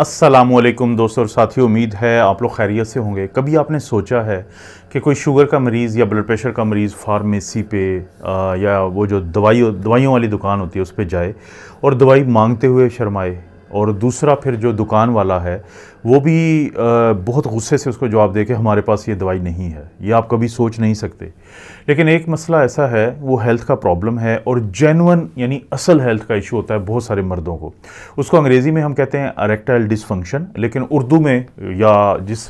असलम दोस्तों और साथियों उम्मीद है आप लोग खैरियत से होंगे कभी आपने सोचा है कि कोई शुगर का मरीज़ या ब्लड प्रेशर का मरीज़ फार्मेसी पे आ, या वो जो दवाई दवाइयों वाली दुकान होती है उस पर जाए और दवाई मांगते हुए शर्माए और दूसरा फिर जो दुकान वाला है वो भी बहुत गुस्से से उसको जवाब दे के हमारे पास ये दवाई नहीं है ये आप कभी सोच नहीं सकते लेकिन एक मसला ऐसा है वो हेल्थ का प्रॉब्लम है और जेनवन यानी असल हेल्थ का इशू होता है बहुत सारे मर्दों को उसको अंग्रेज़ी में हम कहते हैं अरेक्टाइल डिसफंक्शन लेकिन उर्दू में या जिस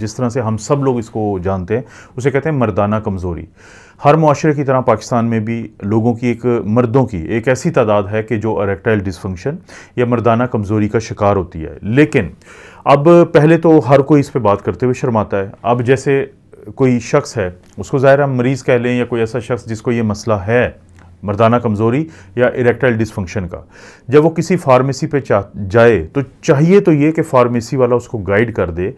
जिस तरह से हम सब लोग इसको जानते हैं उसे कहते हैं मर्दाना कमज़ोरी हर माशरे की तरह पाकिस्तान में भी लोगों की एक मर्दों की एक ऐसी तादाद है कि जो अरेक्टाइल डिसफंक्शन या मर्दाना कमज़ोरी का शिकार होती है लेकिन अब पहले तो हर कोई इस पर बात करते हुए शर्माता है अब जैसे कोई शख्स है उसको ज़ाहिर हम मरीज़ कह लें या कोई ऐसा शख्स जिसको ये मसला है मर्दाना कमज़ोरी या इरेक्टाइल डिसफंक्शन का जब वो किसी फार्मेसी पे जाए तो चाहिए तो ये कि फार्मेसी वाला उसको गाइड कर दे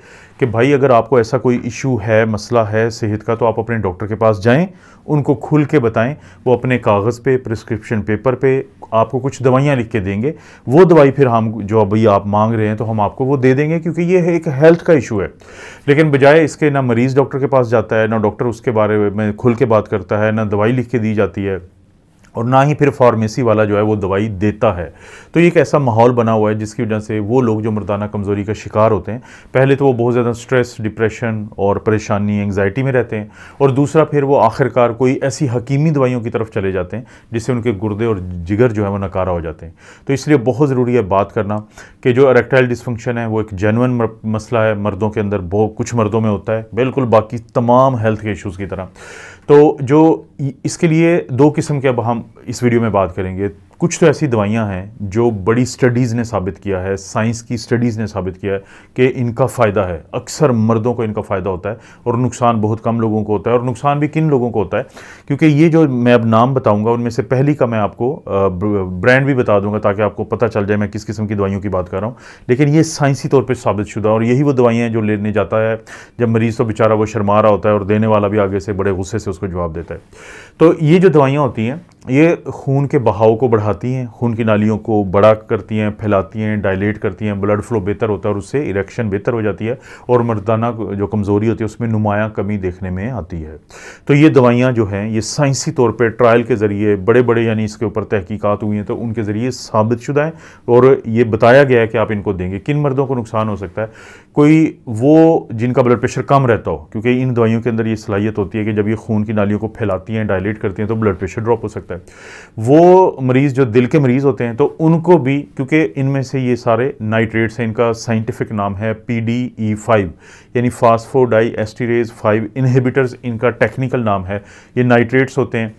कि भाई अगर आपको ऐसा कोई इशू है मसला है सेहत का तो आप अपने डॉक्टर के पास जाएं उनको खुल के बताएं वो अपने कागज़ पे प्रिस्क्रिप्शन पेपर पे आपको कुछ दवाइयाँ लिख के देंगे वो दवाई फिर हम जो अभी आप मांग रहे हैं तो हम आपको वो दे देंगे क्योंकि ये है एक हेल्थ का इशू है लेकिन बजाय इसके ना मरीज़ डॉक्टर के पास जाता है ना डॉक्टर उसके बारे में खुल के बात करता है ना दवाई लिख के दी जाती है और ना ही फिर फार्मेसी वाला जो है वो दवाई देता है तो एक ऐसा माहौल बना हुआ है जिसकी वजह से वो लोग जो मर्दाना कमज़ोरी का शिकार होते हैं पहले तो वो बहुत ज़्यादा स्ट्रेस डिप्रेशन और परेशानी एंगजाइटी में रहते हैं और दूसरा फिर वो आखिरकार कोई ऐसी हकीमी दवाइयों की तरफ चले जाते हैं जिससे उनके गुर्दे और जिगर जो है वो नकारा हो जाते हैं तो इसलिए बहुत ज़रूरी है बात करना कि जो अरेक्टाइल डिसफंक्शन है वो एक जेनवन मसला है मर्दों के अंदर बहुत कुछ मर्दों में होता है बिल्कुल बाकी तमाम हेल्थ के इशूज़ की तरह तो जो इसके लिए दो किस्म के अब हम इस वीडियो में बात करेंगे कुछ तो ऐसी दवाइयाँ हैं जो बड़ी स्टडीज़ ने साबित किया है साइंस की स्टडीज़ ने साबित किया है कि इनका फ़ायदा है अक्सर मर्दों को इनका फ़ायदा होता है और नुकसान बहुत कम लोगों को होता है और नुकसान भी किन लोगों को होता है क्योंकि ये जो मैं अब नाम बताऊँगा उनमें से पहली का मैं आपको ब्रांड भी बता दूंगा ताकि आपको पता चल जाए मैं किस किस्म की दवाइयों की बात कर रहा हूँ लेकिन ये साइंसी तौर पर साबित शुदा और यही वो दवाइयाँ जो लेने जाता है जब मरीज़ तो बेचारा वो शर्मा रहा होता है और देने वाला भी आगे से बड़े गुस्से से उसको जवाब देता है तो ये जो दवाइयाँ होती हैं ये खून के बहाव को बढ़ा बढ़ाती हैं खून की नालियों को बड़ा करती हैं फैलाती हैं डायलेट करती हैं ब्लड फ्लो बेहतर होता है और उससे इरेक्शन बेहतर हो जाती है और मर्दाना जो कमज़ोरी होती है उसमें नुमाया कमी देखने में आती है तो ये दवाइयाँ जो हैं ये साइंसी तौर पर ट्रायल के ज़रिए बड़े बड़े यानी इसके ऊपर तहकीक़ात हुई हैं तो उनके ज़रिए साबित शुदा है और ये बताया गया है कि आप इनको देंगे किन मर्दों को नुकसान हो सकता है कोई वो जिनका ब्लड प्रेशर कम रहता हो क्योंकि इन दवाइयों के अंदर ये सलाहियत होती है कि जब ये खून की नालियों को फैलाती हैं डायलेट करती हैं तो ब्लड प्रेशर ड्रॉप हो सकता है वो मरीज़ मरीज़ जो दिल के मरीज़ होते हैं तो उनको भी क्योंकि इनमें से ये सारे नाइट्रेट्स हैं इनका साइंटिफिक नाम है पी डी ई फाइव यानी फास्फोडाई एस्टीरेज फाइव इनहिबिटर्स इनका टेक्निकल नाम है ये नाइट्रेट्स होते हैं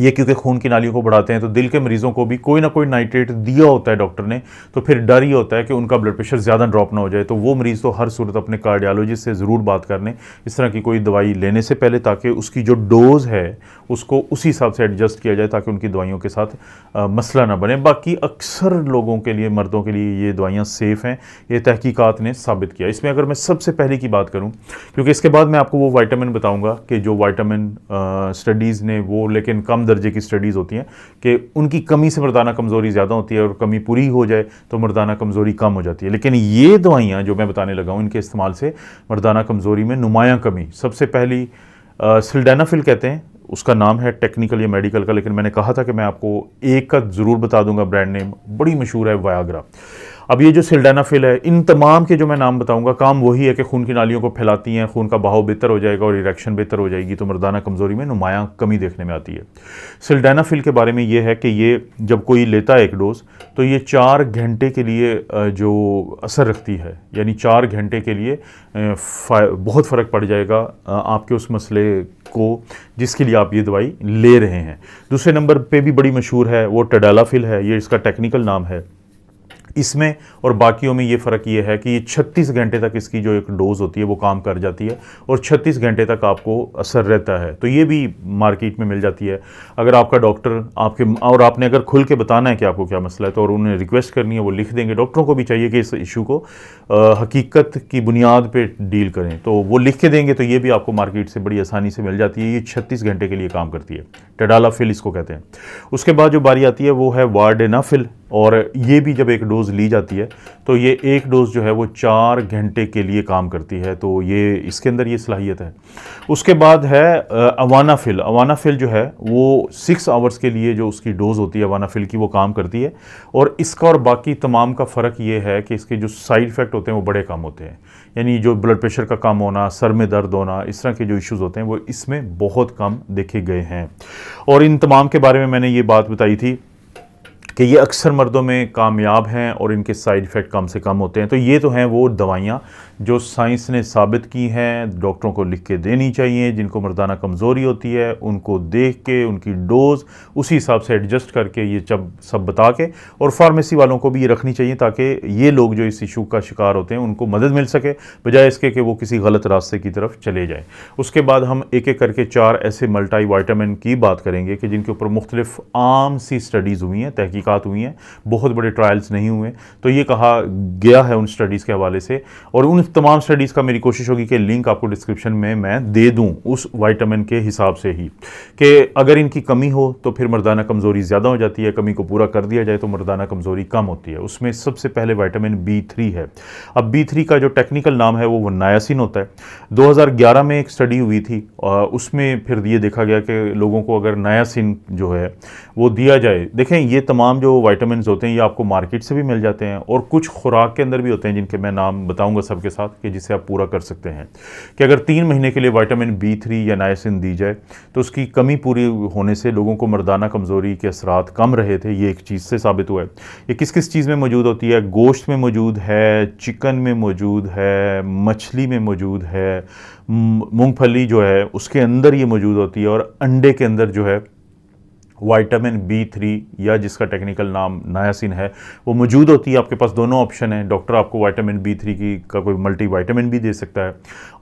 ये क्योंकि खून की नालियों को बढ़ाते हैं तो दिल के मरीज़ों को भी कोई ना कोई नाइट्रेट दिया होता है डॉक्टर ने तो फिर डर ही होता है कि उनका ब्लड प्रेशर ज़्यादा ड्रॉप ना हो जाए तो वो मरीज़ तो हर सूरत अपने कार्डियोलॉजिस्ट से ज़रूर बात कर लें इस तरह की कोई दवाई लेने से पहले ताकि उसकी जो डोज़ है उसको उसी हिसाब से एडजस्ट किया जाए ताकि उनकी दवाइयों के साथ आ, मसला ना बने बाकी अक्सर लोगों के लिए मर्दों के लिए ये दवाइयाँ सेफ़ हैं ये तहकीक़ात ने साबित किया इसमें अगर मैं सबसे पहले की बात करूँ क्योंकि इसके बाद मैं आपको वो वाइटामिन बताऊँगा कि जो वाइटामिन स्टडीज़ ने वो लेकिन कम दर्जे की स्टडीज़ होती हैं कि उनकी कमी से मर्दाना कमज़ोरी ज़्यादा होती है और कमी पूरी हो जाए तो मर्दाना कमज़ोरी कम हो जाती है लेकिन ये दवाइयाँ जो मैं बताने लगा हूँ इनके इस्तेमाल से मर्दाना कमज़ोरी में नुमायाँ कमी सबसे पहली सिल्डेनाफिल कहते हैं उसका नाम है टेक्निकल या मेडिकल का लेकिन मैंने कहा था कि मैं आपको एक का ज़रूर बता दूंगा ब्रांड नेम बड़ी मशहूर है वायाग्रा अब ये जो सिल्डानाफिल है इन तमाम के जो मैं नाम बताऊंगा काम वही है कि खून की नालियों को फैलाती हैं खून का बहाव बेहतर हो जाएगा और इरेक्शन बेहतर हो जाएगी तो मर्दाना कमज़ोरी में नुमायाँ कमी देखने में आती है सिल्डानाफिल के बारे में ये है कि ये जब कोई लेता है एक डोज तो ये चार घंटे के लिए जो असर रखती है यानी चार घंटे के लिए बहुत फ़र्क पड़ जाएगा आपके उस मसले को जिसके लिए आप ये दवाई ले रहे हैं दूसरे नंबर पे भी बड़ी मशहूर है वो टडालाफिल है ये इसका टेक्निकल नाम है इसमें और बाकियों में ये फ़र्क ये है कि ये छत्तीस घंटे तक इसकी जो एक डोज़ होती है वो काम कर जाती है और छत्तीस घंटे तक आपको असर रहता है तो ये भी मार्केट में मिल जाती है अगर आपका डॉक्टर आपके और आपने अगर खुल के बताना है कि आपको क्या मसला है तो और उन्हें रिक्वेस्ट करनी है वो लिख देंगे डॉक्टरों को भी चाहिए कि इस इशू को आ, हकीकत की बुनियाद पर डील करें तो वो लिख के देंगे तो ये भी आपको मार्केट से बड़ी आसानी से मिल जाती है ये छत्तीस घंटे के लिए काम करती है टडाला फिल इसको कहते हैं उसके बाद जो बारी आती है वो है वार्डेनाफिल और ये भी जब एक डोज डोज़ ली जाती है तो ये एक डोज़ जो है वो चार घंटे के लिए काम करती है तो ये इसके अंदर ये सलाहियत है उसके बाद है अवानाफिल अवानाफिल जो है वो सिक्स आवर्स के लिए जो उसकी डोज़ होती है अवानाफिल की वो काम करती है और इसका और बाकी तमाम का फ़र्क ये है कि इसके जो साइड इफ़ेक्ट होते हैं वो बड़े कम होते हैं यानी जो ब्लड प्रेशर का कम होना सर में दर्द होना इस तरह के जो इश्यूज़ होते हैं वो इसमें बहुत कम देखे गए हैं और इन तमाम के बारे में मैंने ये बात बताई थी कि ये अक्सर मर्दों में कामयाब हैं और इनके साइड इफ़ेक्ट कम से कम होते हैं तो ये तो हैं वो दवाइयाँ जो साइंस ने साबित की हैं डॉक्टरों को लिख के देनी चाहिए जिनको मर्दाना कमज़ोरी होती है उनको देख के उनकी डोज़ उसी हिसाब से एडजस्ट करके ये जब सब बता के और फार्मेसी वालों को भी ये रखनी चाहिए ताकि ये लोग जो इस इशू का शिकार होते हैं उनको मदद मिल सके बजाय इसके कि वो किसी गलत रास्ते की तरफ चले जाएँ उसके बाद हम एक एक करके चार ऐसे मल्टाई वाइटामिन की बात करेंगे कि जिनके ऊपर मुख्तलिफ आम सी स्टडीज़ हुई हैं तहकीक़त हुई हैं बहुत बड़े ट्रायल्स नहीं हुए तो ये कहा गया है उन स्टडीज़ के हवाले से और उन तमाम स्टडीज़ का मेरी कोशिश होगी कि लिंक आपको डिस्क्रिप्शन में मैं दे दूं उस वाइटामिन के हिसाब से ही कि अगर इनकी कमी हो तो फिर मर्दाना कमज़ोरी ज़्यादा हो जाती है कमी को पूरा कर दिया जाए तो मर्दाना कमज़ोरी कम होती है उसमें सबसे पहले वाइटामिन बी थ्री है अब बी थ्री का जो टेक्निकल नाम है वो नायासिन होता है ग्यारह में एक स्टडी हुई थी उसमें फिर ये देखा गया कि लोगों को अगर नायासिन जो है वो दिया जाए देखें ये तमाम जो वाइटामिन होते हैं ये आपको मार्केट से भी मिल जाते हैं और कुछ खुराक के अंदर भी होते हैं जिनके मैं नाम बताऊँगा सबके साथ कि जिसे आप पूरा कर सकते हैं कि अगर तीन महीने के लिए वाइटामिन बी थ्री या नायसिन दी जाए तो उसकी कमी पूरी होने से लोगों को मर्दाना कमज़ोरी के असरात कम रहे थे ये एक चीज़ से साबित हुआ है ये किस किस चीज़ में मौजूद होती है गोश्त में मौजूद है चिकन में मौजूद है मछली में मौजूद है मूँगफली जो है उसके अंदर ये मौजूद होती है और अंडे के अंदर जो है वाइटामिन बी थ्री या जिसका टेक्निकल नाम नायासिन है वो मौजूद होती है आपके पास दोनों ऑप्शन हैं डॉक्टर आपको वाइटामिन बी थ्री की का कोई मल्टी वाइटामिन भी दे सकता है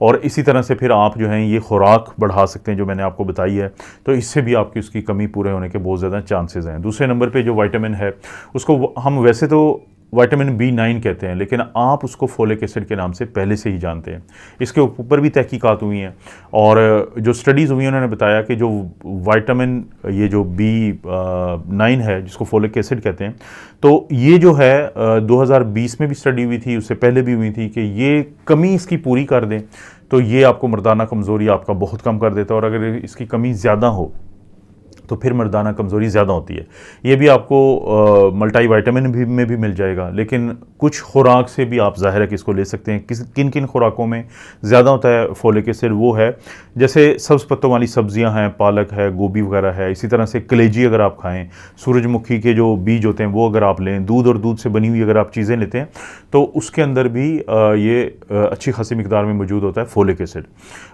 और इसी तरह से फिर आप जो हैं ये खुराक बढ़ा सकते हैं जो मैंने आपको बताई है तो इससे भी आपकी उसकी कमी पूरे होने के बहुत ज़्यादा चांसेज़ हैं दूसरे नंबर पर जो वाइटामिन है उसको हम वैसे तो वाइटामिन बी नाइन कहते हैं लेकिन आप उसको फोलिक एसिड के नाम से पहले से ही जानते हैं इसके ऊपर भी तहकीकात हुई हैं और जो स्टडीज़ हुई हैं उन्होंने बताया कि जो वाइटामिन ये जो बी नाइन है जिसको फोलिक एसिड कहते हैं तो ये जो है 2020 में भी स्टडी हुई थी उससे पहले भी हुई थी कि ये कमी इसकी पूरी कर दें तो ये आपको मर्दाना कमज़ोरी आपका बहुत कम कर देता है और अगर इसकी कमी ज़्यादा हो तो फिर मर्दाना कमज़ोरी ज़्यादा होती है ये भी आपको मल्टी वाइटामिन भी में भी मिल जाएगा लेकिन कुछ खुराक से भी आप ज़ाहिर है कि इसको ले सकते हैं किस किन किन खुराकों में ज़्यादा होता है फोलिक एसिड वो है जैसे सब्ज़ पत्तों वाली सब्ज़ियाँ हैं पालक है गोभी वगैरह है इसी तरह से कलेजी अगर आप खाएँ सूरजमुखी के जो बीज होते हैं वो अगर आप लें दूध और दूध से बनी हुई अगर आप चीज़ें लेते हैं तो उसके अंदर भी ये अच्छी खासी मकदार में मौजूद होता है फोलिक एसिड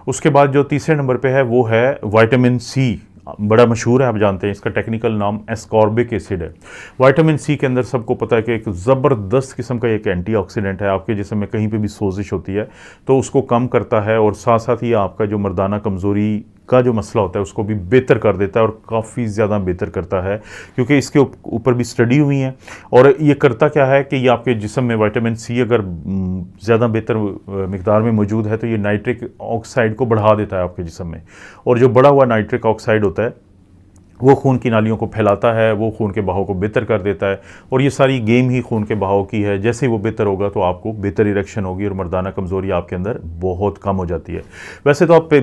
उसके बाद जो तीसरे नंबर पर है वो है वाइटामिन सी बड़ा मशहूर है आप जानते हैं इसका टेक्निकल नाम एस्कॉर्बिक एसिड है वाइटामिन सी के अंदर सबको पता है कि एक ज़बरदस्त किस्म का एक एंटीऑक्सीडेंट है आपके जिसम में कहीं पे भी सोजिश होती है तो उसको कम करता है और साथ साथ ही आपका जो मर्दाना कमज़ोरी का जो मसला होता है उसको भी बेहतर कर देता है और काफ़ी ज़्यादा बेहतर करता है क्योंकि इसके ऊपर भी स्टडी हुई है और ये करता क्या है कि ये आपके जिसम में वाइटामिन सी अगर ज़्यादा बेहतर मकदार में मौजूद है तो ये नाइट्रिक ऑक्साइड को बढ़ा देता है आपके जिसम में और जो बढ़ा हुआ नाइट्रिक ऑक्साइड होता है वो खून की नालियों को फैलाता है वो खून के बहाव को बेहतर कर देता है और ये सारी गेम ही खून के बहाव की है जैसे ही वो बेहतर होगा तो आपको बेहतर इरेक्शन होगी और मर्दाना कमज़ोरी आपके अंदर बहुत कम हो जाती है वैसे तो आप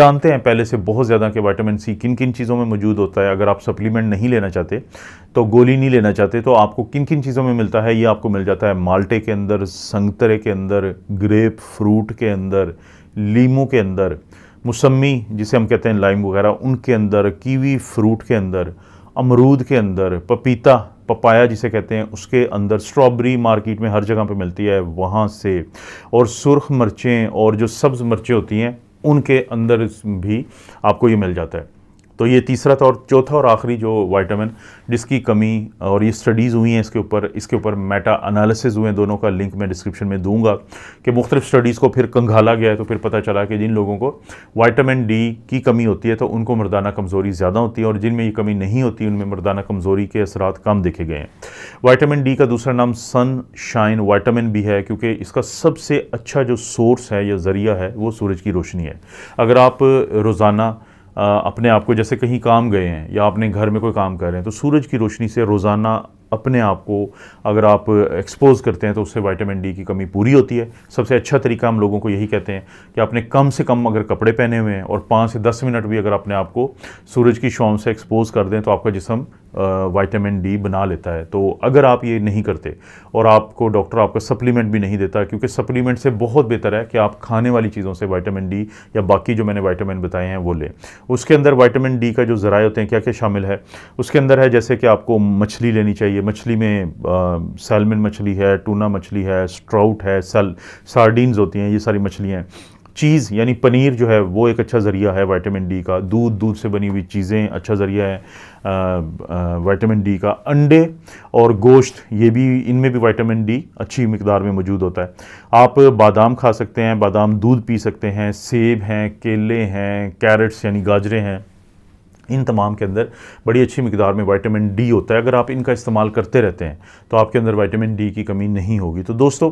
जानते हैं पहले से बहुत ज़्यादा कि वाइटामिन सी किन किन चीज़ों में मौजूद होता है अगर आप सप्लीमेंट नहीं लेना चाहते तो गोली नहीं लेना चाहते तो आपको किन किन चीज़ों में मिलता है ये आपको मिल जाता है माल्टे के अंदर संगतरे के अंदर ग्रेप फ्रूट के अंदर लीमू के अंदर मौसमी जिसे हम कहते हैं लाइम वगैरह उनके अंदर कीवी फ्रूट के अंदर अमरूद के अंदर पपीता पपाया जिसे कहते हैं उसके अंदर स्ट्रॉबेरी मार्केट में हर जगह पे मिलती है वहाँ से और सुरख मिर्चें और जो सब्ज़ मिर्चें होती हैं उनके अंदर भी आपको ये मिल जाता है तो ये तीसरा तो और चौथा और आखिरी जो वाइटामिन जिसकी कमी और ये स्टडीज़ हुई हैं इसके ऊपर इसके ऊपर मेटा अनालिसिस हुए हैं दोनों का लिंक मैं डिस्क्रिप्शन में दूंगा कि मुख्तलिफ स्टडीज़ को फिर कंघाला गया है तो फिर पता चला कि जिन लोगों को वाइटामिन डी की कमी होती है तो उनको मर्दाना कमज़ोरी ज़्यादा होती है और जिनमें ये कमी नहीं होती उनमें मर्दाना कमज़ोरी के असरा कम देखे गए हैं वाइटामिन डी का दूसरा नाम सन शाइन वाइटामिन भी है क्योंकि इसका सबसे अच्छा जो सोर्स है या ज़रिया है वो सूरज की रोशनी है अगर आप रोज़ाना अपने आप को जैसे कहीं काम गए हैं या अपने घर में कोई काम कर रहे हैं तो सूरज की रोशनी से रोज़ाना अपने आप को अगर आप एक्सपोज करते हैं तो उससे विटामिन डी की कमी पूरी होती है सबसे अच्छा तरीका हम लोगों को यही कहते हैं कि आपने कम से कम अगर कपड़े पहने हुए हैं और पाँच से दस मिनट भी अगर अपने आप को सूरज की शॉम से एक्सपोज कर दें तो आपका जिसम वाइटामिन डी बना लेता है तो अगर आप ये नहीं करते और आपको डॉक्टर आपका सप्लीमेंट भी नहीं देता क्योंकि सप्लीमेंट से बहुत बेहतर है कि आप खाने वाली चीज़ों से वाइटामिन डी या बाकी जो मैंने वाइटामिन बताए हैं वो लें उसके अंदर वाइटामिन डी का जो ज़रा होते हैं क्या क्या शामिल है उसके अंदर है जैसे कि आपको मछली लेनी चाहिए मछली में सैलमन मछली है टूना मछली है स्ट्राउट है सल सार्डीन्स होती हैं ये सारी मछलियाँ हैं चीज़ यानी पनीर जो है वो एक अच्छा ज़रिया है वाइटामिन डी का दूध दूध से बनी हुई चीज़ें अच्छा ज़रिया है वाइटामिन डी का अंडे और गोश्त ये भी इनमें भी वाइटामिन डी अच्छी मकदार में मौजूद होता है आप बादाम खा सकते हैं बादाम दूध पी सकते हैं सेब हैं केले हैं कैरेट्स यानी गाजरें हैं इन तमाम के अंदर बड़ी अच्छी मकदार में वाइटामिन डी होता है अगर आप इनका इस्तेमाल करते रहते हैं तो आपके अंदर वाइटामिन डी की कमी नहीं होगी तो दोस्तों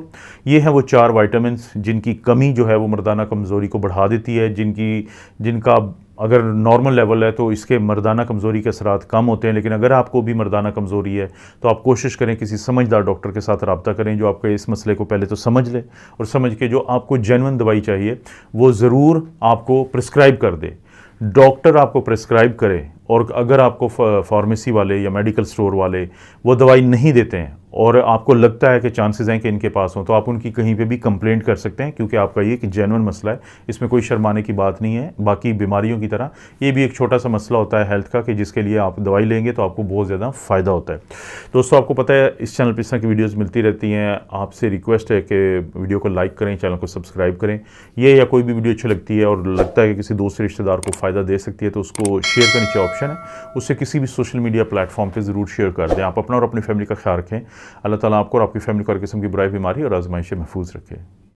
ये हैं वो चार वाइटामिन जिनकी कमी जो है वो मर्दाना कमज़ोरी को बढ़ा देती है जिनकी जिनका अगर नॉर्मल लेवल है तो इसके मर्दाना कमज़ोरी के असरात कम होते हैं लेकिन अगर आपको भी मर्दाना कमज़ोरी है तो आप कोशिश करें किसी समझदार डॉक्टर के साथ रबता करें जो आपके इस मसले को पहले तो समझ ले और समझ के जो आपको जेनवन दवाई चाहिए वो ज़रूर आपको प्रिस्क्राइब कर दे डॉक्टर आपको प्रिस्क्राइब करे और अगर आपको फार्मेसी वाले या मेडिकल स्टोर वाले वो दवाई नहीं देते हैं और आपको लगता है कि चांसेस हैं कि इनके पास हों तो आप उनकी कहीं पे भी कंप्लेंट कर सकते हैं क्योंकि आपका ये कि जेनवन मसला है इसमें कोई शर्माने की बात नहीं है बाकी बीमारियों की तरह ये भी एक छोटा सा मसला होता है हेल्थ का कि जिसके लिए आप दवाई लेंगे तो आपको बहुत ज़्यादा फ़ायदा होता है दोस्तों आपको पता है इस चैनल पर इस तरह की वीडियोज़ मिलती रहती हैं आपसे रिक्वेस्ट है कि वीडियो को लाइक करें चैनल को सब्सक्राइब करें ये या कोई भी वीडियो अच्छी लगती है और लगता है कि किसी दूसरे रिश्तेदार को फ़ायदा दे सकती है तो उसको शेयर का नीचे ऑप्शन है उससे किसी भी सोशल मीडिया प्लेटफॉर्म पर ज़रूर शेयर कर दें आप अपना और अपनी फैमिली का ख्याल रखें अल्लाह ताला आपको और आपकी फैमिली को हर किस्म की बुराई बीमारी और आजमाइश महफूज रखे